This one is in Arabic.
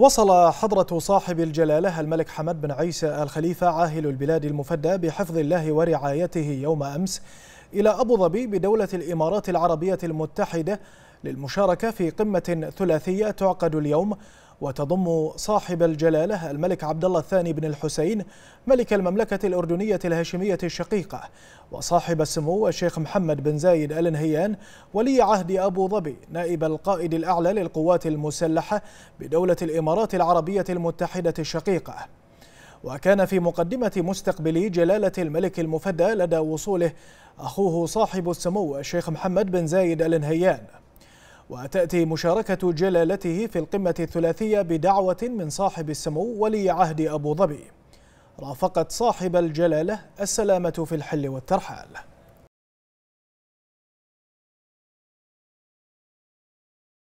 وصل حضرة صاحب الجلالة الملك حمد بن عيسى الخليفة عاهل البلاد المفدى بحفظ الله ورعايته يوم أمس إلى أبو ظبي بدولة الإمارات العربية المتحدة للمشاركة في قمة ثلاثية تعقد اليوم وتضم صاحب الجلاله الملك عبد الله الثاني بن الحسين ملك المملكه الاردنيه الهاشميه الشقيقه وصاحب السمو الشيخ محمد بن زايد ال نهيان ولي عهد ابو ظبي نائب القائد الاعلى للقوات المسلحه بدوله الامارات العربيه المتحده الشقيقه وكان في مقدمة مستقبلي جلالة الملك المفدى لدى وصوله أخوه صاحب السمو الشيخ محمد بن زايد آل نهيان وتأتي مشاركة جلالته في القمة الثلاثية بدعوة من صاحب السمو ولي عهد أبو ظبي رافقت صاحب الجلالة السلامة في الحل والترحال